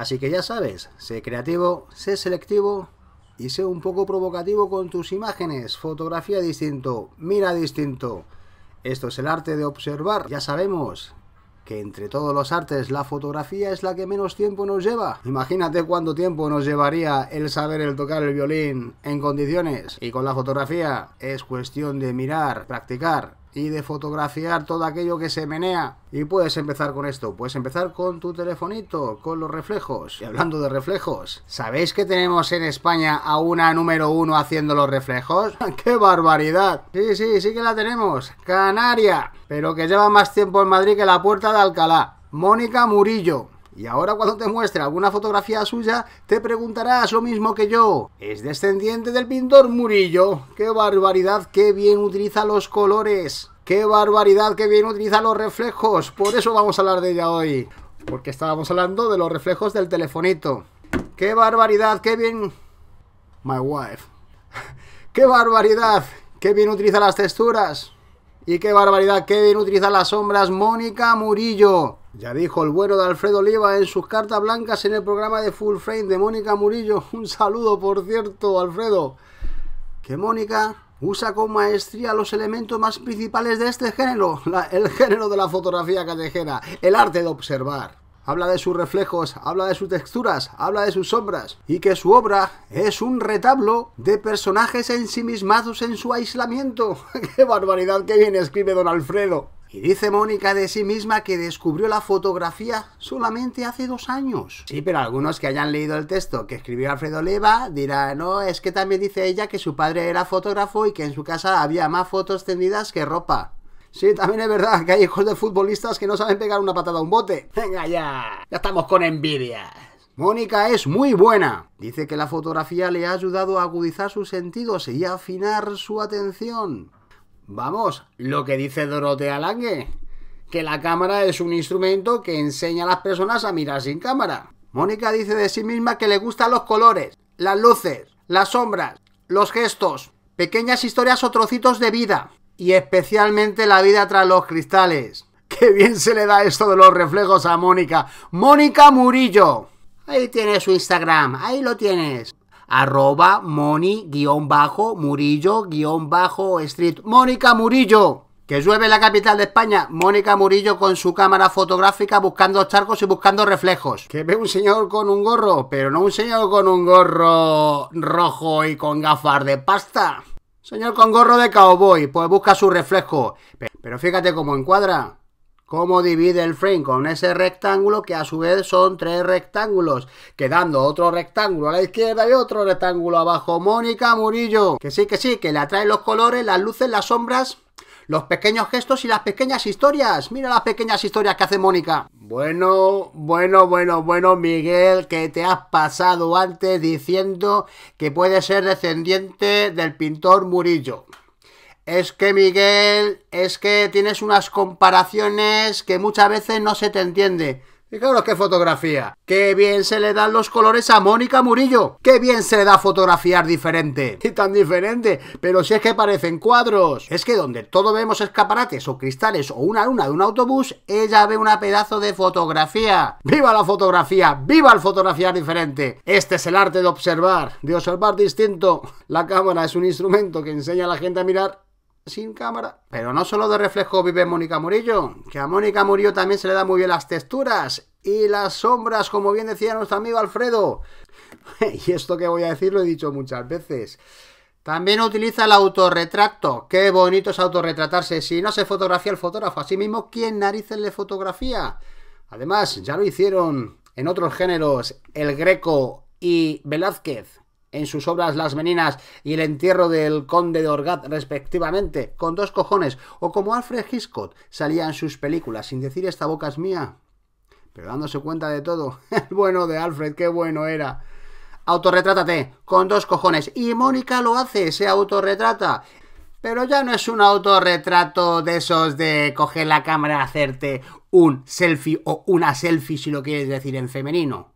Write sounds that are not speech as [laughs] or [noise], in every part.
Así que ya sabes, sé creativo, sé selectivo y sé un poco provocativo con tus imágenes. Fotografía distinto, mira distinto. Esto es el arte de observar. Ya sabemos que entre todos los artes la fotografía es la que menos tiempo nos lleva. Imagínate cuánto tiempo nos llevaría el saber el tocar el violín en condiciones. Y con la fotografía es cuestión de mirar, practicar y de fotografiar todo aquello que se menea. Y puedes empezar con esto, puedes empezar con tu telefonito, con los reflejos. Y hablando de reflejos, ¿sabéis que tenemos en España a una número uno haciendo los reflejos? [laughs] ¡Qué barbaridad! Sí, sí, sí que la tenemos. Canaria, pero que lleva más tiempo en Madrid que la puerta de Alcalá. Mónica Murillo, y ahora cuando te muestre alguna fotografía suya, te preguntarás lo mismo que yo. Es descendiente del pintor Murillo. ¡Qué barbaridad! ¡Qué bien utiliza los colores! ¡Qué barbaridad! ¡Qué bien utiliza los reflejos! Por eso vamos a hablar de ella hoy. Porque estábamos hablando de los reflejos del telefonito. ¡Qué barbaridad! ¡Qué bien... My wife. [laughs] ¡Qué barbaridad! ¡Qué bien utiliza las texturas! Y qué barbaridad, qué bien utiliza las sombras Mónica Murillo. Ya dijo el bueno de Alfredo Oliva en sus cartas blancas en el programa de Full Frame de Mónica Murillo. [laughs] Un saludo, por cierto, Alfredo. Que Mónica usa con maestría los elementos más principales de este género, el género de la fotografía callejera, el arte de observar. Habla de sus reflejos, habla de sus texturas, habla de sus sombras y que su obra es un retablo de personajes ensimismados en su aislamiento. [laughs] ¡Qué barbaridad que bien escribe don Alfredo! Y dice Mónica de sí misma que descubrió la fotografía solamente hace dos años. Sí, pero algunos que hayan leído el texto que escribió Alfredo Leva dirán, no, es que también dice ella que su padre era fotógrafo y que en su casa había más fotos tendidas que ropa. Sí, también es verdad que hay hijos de futbolistas que no saben pegar una patada a un bote. Venga ya, ya estamos con envidias. Mónica es muy buena. Dice que la fotografía le ha ayudado a agudizar sus sentidos y a afinar su atención. Vamos, lo que dice Dorotea Lange, que la cámara es un instrumento que enseña a las personas a mirar sin cámara. Mónica dice de sí misma que le gustan los colores, las luces, las sombras, los gestos, pequeñas historias o trocitos de vida, y especialmente la vida tras los cristales. [laughs] Qué bien se le da esto de los reflejos a Mónica. Mónica Murillo. Ahí tienes su Instagram, ahí lo tienes arroba moni-murillo-street. Mónica Murillo, que llueve la capital de España. Mónica Murillo con su cámara fotográfica buscando charcos y buscando reflejos. Que ve un señor con un gorro, pero no un señor con un gorro rojo y con gafas de pasta. Señor con gorro de cowboy, pues busca su reflejo. Pero fíjate cómo encuadra cómo divide el frame con ese rectángulo que a su vez son tres rectángulos, quedando otro rectángulo a la izquierda y otro rectángulo abajo. Mónica Murillo, que sí, que sí, que le atraen los colores, las luces, las sombras, los pequeños gestos y las pequeñas historias. Mira las pequeñas historias que hace Mónica. Bueno, bueno, bueno, bueno, Miguel, que te has pasado antes diciendo que puede ser descendiente del pintor Murillo. Es que Miguel, es que tienes unas comparaciones que muchas veces no se te entiende. claro, qué fotografía. Qué bien se le dan los colores a Mónica Murillo. Qué bien se le da fotografiar diferente. [laughs] Y tan diferente. Pero si es que parecen cuadros. Es que donde todo vemos escaparates o cristales o una luna de un autobús, ella ve un pedazo de fotografía. ¡Viva la fotografía! ¡Viva el fotografiar diferente! Este es el arte de observar, de observar distinto. La cámara es un instrumento que enseña a la gente a mirar sin cámara. Pero no solo de reflejo vive Mónica Murillo, que a Mónica Murillo también se le da muy bien las texturas y las sombras, como bien decía nuestro amigo Alfredo. [laughs] y esto que voy a decir lo he dicho muchas veces. También utiliza el autorretrato. Qué bonito es autorretratarse. Si no se fotografía el fotógrafo a sí mismo, ¿quién narices le fotografía? Además, ya lo hicieron en otros géneros el Greco y Velázquez en sus obras Las Meninas y El entierro del conde de Orgat respectivamente, con dos cojones, o como Alfred Hitchcock salía en sus películas sin decir esta boca es mía, pero dándose cuenta de todo. [laughs] El bueno de Alfred, qué bueno era. Autorretrátate, con dos cojones. Y Mónica lo hace, se autorretrata. Pero ya no es un autorretrato de esos de coger la cámara y hacerte un selfie o una selfie si lo quieres decir en femenino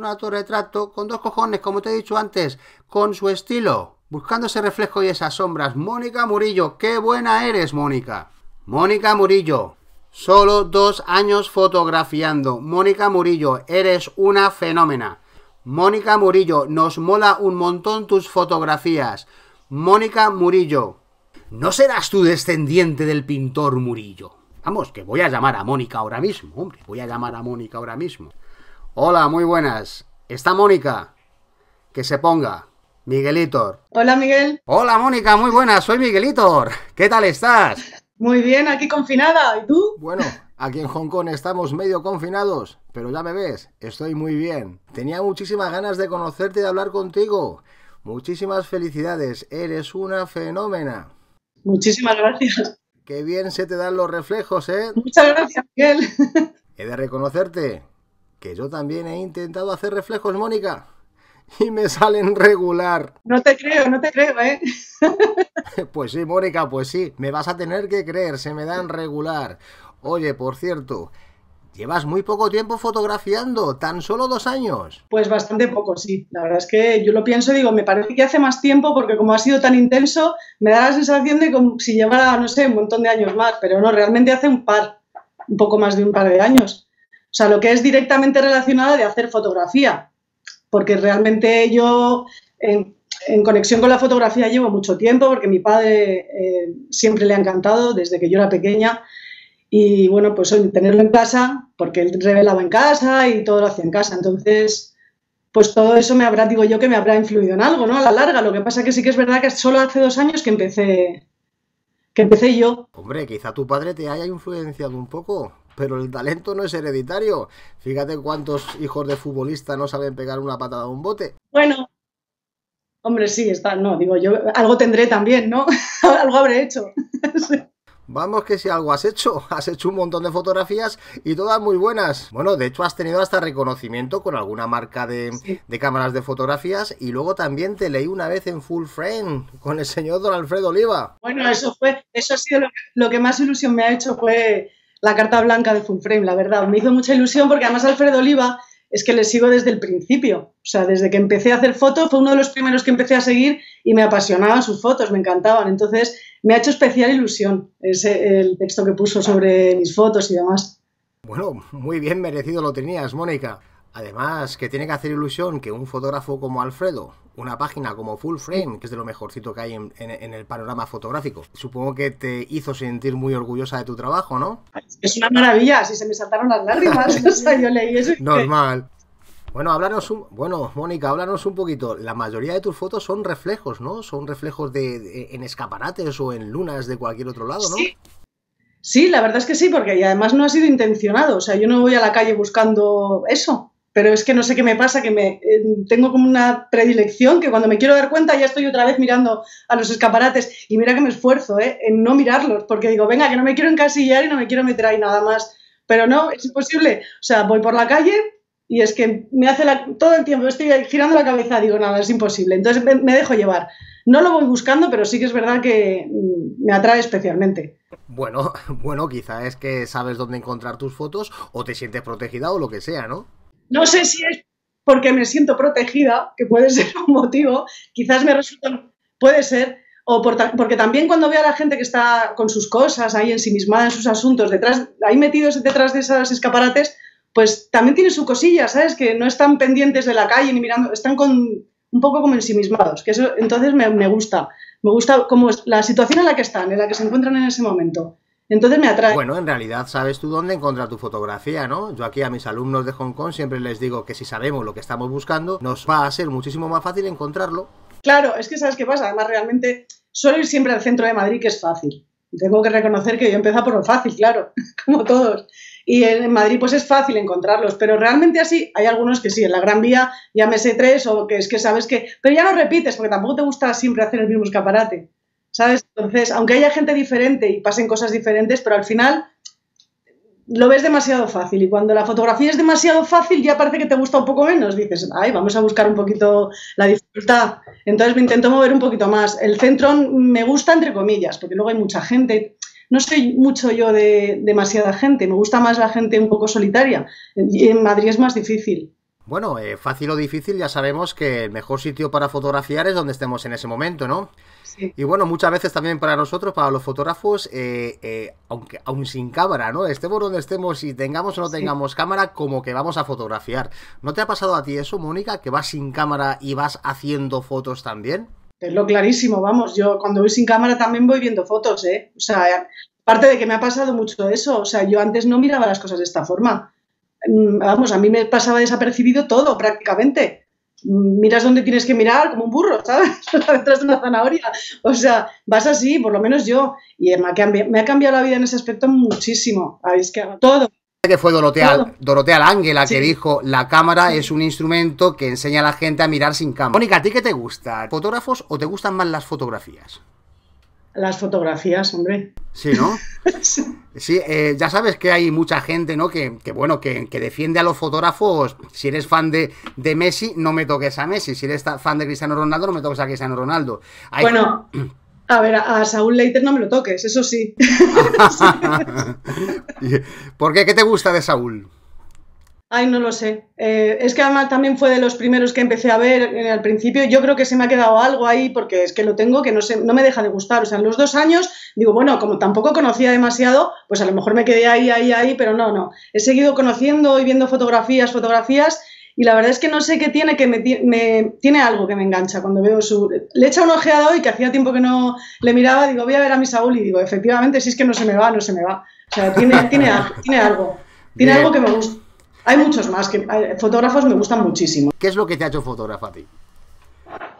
un autorretrato con dos cojones, como te he dicho antes, con su estilo, buscando ese reflejo y esas sombras. Mónica Murillo, qué buena eres, Mónica. Mónica Murillo, solo dos años fotografiando. Mónica Murillo, eres una fenómena. Mónica Murillo, nos mola un montón tus fotografías. Mónica Murillo, ¿no serás tú descendiente del pintor Murillo? Vamos, que voy a llamar a Mónica ahora mismo, hombre, voy a llamar a Mónica ahora mismo. Hola, muy buenas. Está Mónica. Que se ponga. Miguelitor. Hola, Miguel. Hola, Mónica, muy buenas. Soy Miguelitor. ¿Qué tal estás? Muy bien, aquí confinada. ¿Y tú? Bueno, Aquí en Hong Kong estamos medio confinados, pero ya me ves, estoy muy bien. Tenía muchísimas ganas de conocerte y de hablar contigo. Muchísimas felicidades, eres una fenómena. Muchísimas gracias. Qué bien se te dan los reflejos, ¿eh? Muchas gracias, Miguel. [laughs] He de reconocerte que yo también he intentado hacer reflejos, Mónica, y me salen regular. No te creo, no te creo, ¿eh? [laughs] pues sí, Mónica, pues sí, me vas a tener que creer, se me dan regular. Oye, por cierto, Llevas muy poco tiempo fotografiando, tan solo dos años. Pues bastante poco, sí. La verdad es que yo lo pienso digo, me parece que hace más tiempo porque como ha sido tan intenso, me da la sensación de como si llevara, no sé, un montón de años más, pero no, realmente hace un par, un poco más de un par de años. O sea, lo que es directamente relacionada de hacer fotografía, porque realmente yo en, conexión con la fotografía llevo mucho tiempo, porque mi padre eh, siempre le ha encantado desde que yo era pequeña. Y bueno, pues tenerlo en casa, porque él revelaba en casa y todo lo hacía en casa. Entonces, pues todo eso me habrá, digo yo, que me habrá influido en algo, ¿no? A la larga. Lo que pasa que sí que es verdad que solo hace dos años que empecé, que empecé yo. Hombre, quizá tu padre te haya influenciado un poco pero el talento no es hereditario. Fíjate cuántos hijos de futbolista no saben pegar una patada a un bote. Bueno, hombre, sí, está, no, digo yo, algo tendré también, ¿no? [laughs] algo habré hecho. [laughs] Vamos que si algo has hecho, [laughs] has hecho un montón de fotografías y todas muy buenas. Bueno, de hecho has tenido hasta reconocimiento con alguna marca de, cámaras de fotografías y luego también te leí una vez en full frame con el señor don Alfredo Oliva. Bueno, eso fue, eso ha sido lo que más ilusión me ha hecho fue la carta blanca de Full Frame, la verdad. Me hizo mucha ilusión porque además Alfredo Oliva es que le sigo desde el principio. O sea, desde que empecé a hacer fotos, fue uno de los primeros que empecé a seguir y me apasionaban sus fotos, me encantaban. Entonces, me ha hecho especial ilusión ese, el texto que puso sobre mis fotos y demás. Bueno, muy bien merecido lo tenías, Mónica. Además, que tiene que hacer ilusión que un fotógrafo como Alfredo, una página como Full Frame, que es de lo mejorcito que hay en, el panorama fotográfico, supongo que te hizo sentir muy orgullosa de tu trabajo, ¿no? Es una maravilla, si se me saltaron las lágrimas, [laughs] o sea, yo leí eso. Normal. Bueno, háblanos bueno, Mónica, háblanos un poquito. La mayoría de tus fotos son reflejos, ¿no? Son reflejos de, en escaparates o en lunas de cualquier otro lado, ¿no? Sí. sí, la verdad es que sí, porque además no ha sido intencionado. O sea, yo no voy a la calle buscando eso pero es que no sé qué me pasa, que me eh, tengo como una predilección que cuando me quiero dar cuenta ya estoy otra vez mirando a los escaparates y mira que me esfuerzo eh, en no mirarlos, porque digo, venga, que no me quiero encasillar y no me quiero meter ahí nada más, pero no, es imposible, o sea, voy por la calle y es que me hace todo el tiempo, estoy girando la cabeza, digo, nada, es imposible, entonces me, me dejo llevar. No lo voy buscando, pero sí que es verdad que mm, me atrae especialmente. Bueno, [laughs] bueno, quizá es que sabes dónde encontrar tus fotos o te sientes protegida o lo que sea, ¿no? No sé si es porque me siento protegida, que puede [laughs] ser un motivo, quizás me resulta, puede ser, o porque también cuando veo a la gente que está con sus cosas ahí ensimismada en sus asuntos, detrás, ahí metidos detrás de esas escaparates, pues también tiene su cosilla, ¿sabes? Que no están pendientes de la calle ni mirando, están con un poco como ensimismados, que eso entonces me, gusta, me gusta como la situación en la que están, en la que se encuentran en ese momento. Entonces me atrae. Bueno, en realidad sabes tú dónde encontrar tu fotografía, ¿no? Yo aquí a mis alumnos de Hong Kong siempre les digo que si sabemos lo que estamos buscando, nos va a ser muchísimo más fácil encontrarlo. Claro, es que sabes qué pasa. Además, realmente suelo ir siempre al centro de Madrid, que es fácil. Tengo que reconocer que yo empecé por lo fácil, claro, [laughs] como todos. Y en Madrid pues es fácil encontrarlos, pero realmente así hay algunos que sí, en la Gran Vía llámese tres o que es que sabes que... Pero ya no repites porque tampoco te gusta siempre hacer el mismo escaparate. ¿sabes? Entonces, aunque haya gente diferente y pasen cosas diferentes, pero al final lo ves demasiado fácil y cuando la fotografía es demasiado fácil ya parece que te gusta un poco menos, dices, ay, vamos a buscar un poquito la dificultad. Entonces me intento mover un poquito más. El centro me gusta entre comillas, porque luego hay mucha gente. No soy mucho yo de demasiada gente, me gusta más la gente un poco solitaria. Y en Madrid es más difícil. Bueno, eh, fácil o difícil, ya sabemos que el mejor sitio para fotografiar es donde estemos en ese momento, ¿no? Y bueno, muchas veces también para nosotros, para los fotógrafos, eh, eh, aunque aún sin cámara, ¿no? Estemos donde estemos y tengamos o no tengamos cámara, como que vamos a fotografiar. ¿No te ha pasado a ti eso, Mónica, que vas sin cámara y vas haciendo fotos también? Es lo clarísimo, vamos, yo cuando voy sin cámara también voy viendo fotos, ¿eh? O sea, parte de que me ha pasado mucho eso, o sea, yo antes no miraba las cosas de esta forma. Mm, vamos, a mí me pasaba desapercibido todo prácticamente miras donde tienes que mirar como un burro, ¿sabes? Detrás [laughs] de una zanahoria. O sea, vas así, por lo menos yo. Y me ha cambiado, la vida en ese aspecto muchísimo. Ah, es que todo. Que fue Dorotea, Dorotea que dijo: La cámara es un instrumento que enseña a la gente a mirar sin cámara. Mónica, ¿a ti qué te gusta? ¿Fotógrafos o te gustan más las fotografías? Las fotografías, hombre. Sí, ¿no? [laughs] Sí, eh, ya sabes que hay mucha gente, ¿no? Que, bueno, que, defiende a los fotógrafos. Si eres fan de, de, Messi, no me toques a Messi. Si eres fan de Cristiano Ronaldo, no me toques a Cristiano Ronaldo. Bueno, [clears throat] a ver, a, Saúl Leiter no me lo toques, eso sí. [laughs] [laughs] ¿Por qué? ¿Qué te gusta de Saúl? Ay, no lo sé. Eh, es que además también fue de los primeros que empecé a ver en eh, el principio. Yo creo que se me ha quedado algo ahí porque es que lo tengo que no, se, no me deja de gustar. O sea, en los dos años digo, bueno, como tampoco conocía demasiado, pues a lo mejor me quedé ahí, ahí, ahí, pero no, no. He seguido conociendo y viendo fotografías, fotografías y la verdad es que no sé qué tiene que me, tiene algo que me engancha cuando veo su le echa un ojeado hoy que hacía tiempo que no le miraba digo voy a ver a mi Saúl y digo efectivamente si es que no se me va no se me va o sea tiene tiene, tiene algo tiene algo que me gusta hay muchos más, que eh, fotógrafos me gustan muchísimo. ¿Qué es lo que te ha hecho fotógrafa a ti?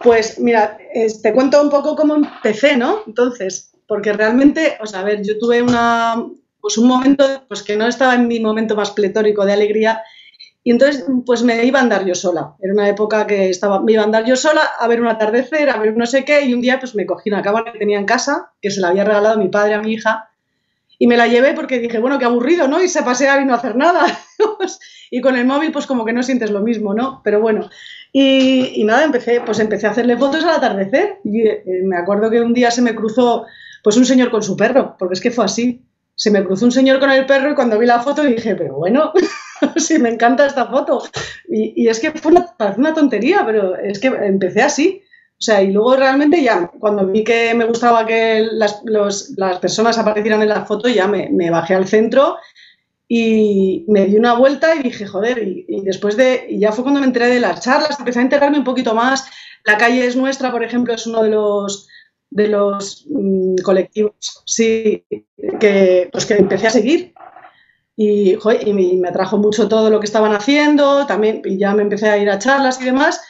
Pues mira, te cuento un poco cómo empecé, ¿no? Entonces, porque realmente, o sea, a ver, yo tuve una, pues un momento pues que no estaba en mi momento más pletórico de alegría y entonces pues me iba a andar yo sola. Era una época que estaba, me iba a andar yo sola a ver un atardecer, a ver no sé qué y un día pues me cogí una cámara que tenía en casa, que se la había regalado mi padre a mi hija y me la llevé porque dije, bueno, qué aburrido, ¿no? Y se pasear y no hacer nada. [laughs] Pues, y con el móvil, pues como que no sientes lo mismo, ¿no? Pero bueno. Y, nada, empecé, pues empecé a hacerle fotos al atardecer. Y eh, me acuerdo que un día se me cruzó, pues un señor con su perro, porque es que fue así. Se me cruzó un señor con el perro y cuando vi la foto dije, pero bueno, [laughs] sí, me encanta esta foto. Y, es que fue una tontería, pero es que empecé así. O sea, y luego realmente ya, cuando vi que me gustaba que las, las personas aparecieran en la foto, ya me, bajé al centro y me di una vuelta y dije, joder, y, después de, y ya fue cuando me enteré de las charlas, empecé a enterarme un poquito más. La calle es nuestra, por ejemplo, es uno de los de los mm, colectivos, sí, que, pues que empecé a seguir. Y, joder, y me, me atrajo mucho todo lo que estaban haciendo, también y ya me empecé a ir a charlas y demás.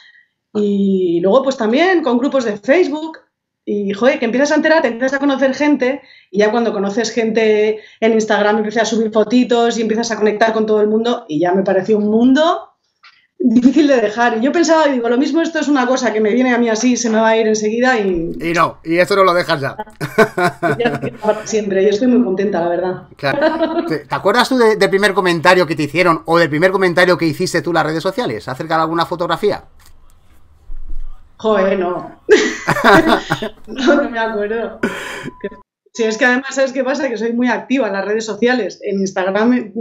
Y luego, pues también con grupos de Facebook. Y, joder, que empiezas a enterar, te empiezas a conocer gente y ya cuando conoces gente en Instagram empiezas a subir fotitos y empiezas a conectar con todo el mundo y ya me pareció un mundo difícil de dejar. Yo pensaba, digo, lo mismo esto es una cosa que me viene a mí así, se me va a ir enseguida y... Y no, y esto no lo dejas ya. [laughs] ya siempre, yo estoy muy contenta, la verdad. ¿Te, acuerdas tú de, del primer comentario que te hicieron o del primer comentario que hiciste tú en las redes sociales acerca de alguna fotografía? Joder, [laughs] no. no, me acuerdo. Si es que además, ¿sabes qué pasa? Que soy muy activa en las redes sociales. En Instagram, mm,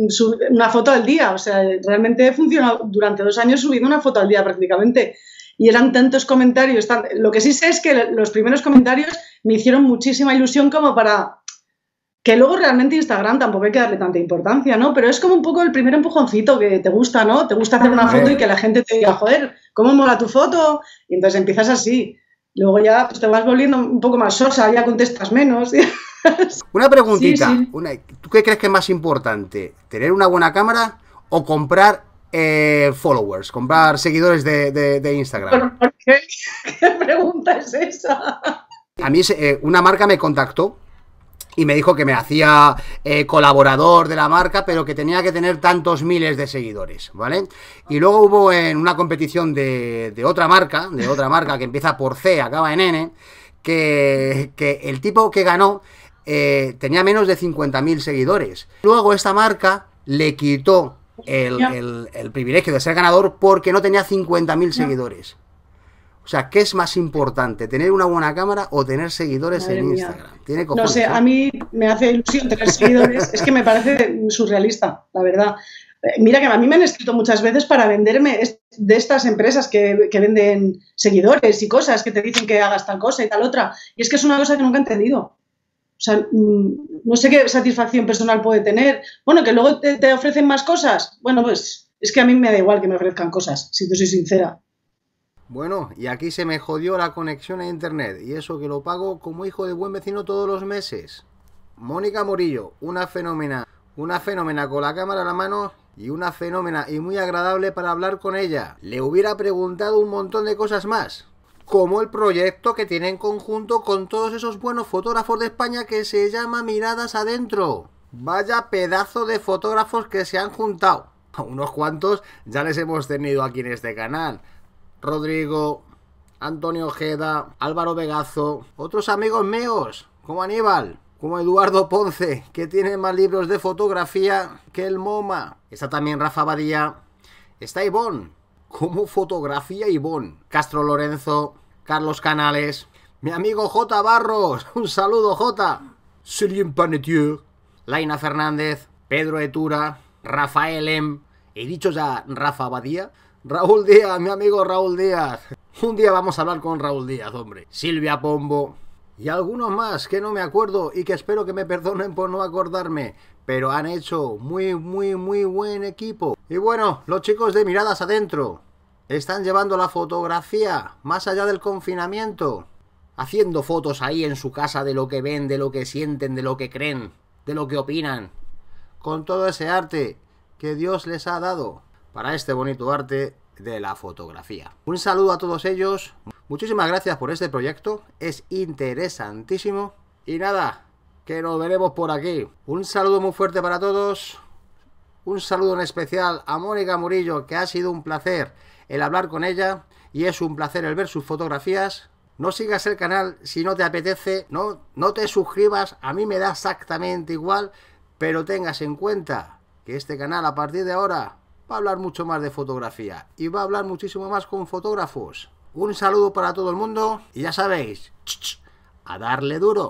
una foto al día. O sea, realmente he funcionado durante dos años subiendo una foto al día prácticamente. Y eran tantos comentarios. Lo que sí sé es que los primeros comentarios me hicieron muchísima ilusión como para que luego realmente Instagram tampoco hay que darle tanta importancia, ¿no? Pero es como un poco el primer empujoncito que te gusta, ¿no? Te gusta hacer una foto y que la gente te diga, joder, ¿cómo mola tu foto? Y entonces empiezas así. Luego ya pues, te vas volviendo un poco más sosa, ya contestas menos. [laughs] Una preguntita. ¿Tú qué crees que es más importante? ¿Tener una buena cámara o comprar eh, followers, comprar seguidores de, Instagram? [laughs] qué? pregunta es esa? A mí eh, una marca me contactó y me dijo que me hacía eh, colaborador de la marca, pero que tenía que tener tantos miles de seguidores, ¿vale? Y luego hubo en una competición de, otra marca, de otra marca que empieza por C, acaba en N, que, el tipo que ganó eh, tenía menos de 50.000 seguidores. Luego esta marca le quitó el, el privilegio de ser ganador porque no tenía 50.000 seguidores. O sea, ¿qué es más importante? ¿Tener una buena cámara o tener seguidores en Instagram? no sé, ¿eh? a mí me hace ilusión tener [laughs] seguidores. es que me parece surrealista, la verdad. Eh, mira que a mí me han escrito muchas veces para venderme de estas empresas que, venden seguidores y cosas, que te dicen que hagas tal cosa y tal otra. Y es que es una cosa que nunca he entendido. O sea, mm, no sé qué satisfacción personal puede tener. Bueno, que luego te, te ofrecen más cosas. Bueno, pues es que a mí me da igual que me ofrezcan cosas, si te soy sincera. Bueno, y aquí se me jodió la conexión a internet, y eso que lo pago como hijo de buen vecino todos los meses. Mónica Morillo, una fenómena, una fenómena con la cámara a la mano y una fenómena y muy agradable para hablar con ella. Le hubiera preguntado un montón de cosas más, como el proyecto que tiene en conjunto con todos esos buenos fotógrafos de España que se llama Miradas Adentro. Vaya pedazo de fotógrafos que se han juntado. A unos cuantos ya les hemos tenido aquí en este canal. Rodrigo, Antonio Ojeda, Álvaro Vegazo, otros amigos míos, como Aníbal, como Eduardo Ponce, que tiene más libros de fotografía que el MoMA. Está también Rafa Badía, está Ivón, como fotografía Ivón, Castro Lorenzo, Carlos Canales, mi amigo J. Barros, [laughs] un saludo J. Céline Panetier, Laina Fernández, Pedro Etura, Rafael M. Em. He dicho ya Rafa Badía. Raúl Díaz, mi amigo Raúl Díaz. Un día vamos a hablar con Raúl Díaz, hombre. Silvia Pombo. Y algunos más que no me acuerdo y que espero que me perdonen por no acordarme. Pero han hecho muy, muy, muy buen equipo. Y bueno, los chicos de miradas adentro. Están llevando la fotografía más allá del confinamiento. Haciendo fotos ahí en su casa de lo que ven, de lo que sienten, de lo que creen, de lo que opinan. Con todo ese arte que Dios les ha dado para este bonito arte de la fotografía. Un saludo a todos ellos, muchísimas gracias por este proyecto, es interesantísimo y nada, que nos veremos por aquí. Un saludo muy fuerte para todos, un saludo en especial a Mónica Murillo, que ha sido un placer el hablar con ella y es un placer el ver sus fotografías. No sigas el canal si no te apetece, no, no te suscribas, a mí me da exactamente igual, pero tengas en cuenta que este canal a partir de ahora va a hablar mucho más de fotografía y va a hablar muchísimo más con fotógrafos. Un saludo para todo el mundo y ya sabéis, a darle duro.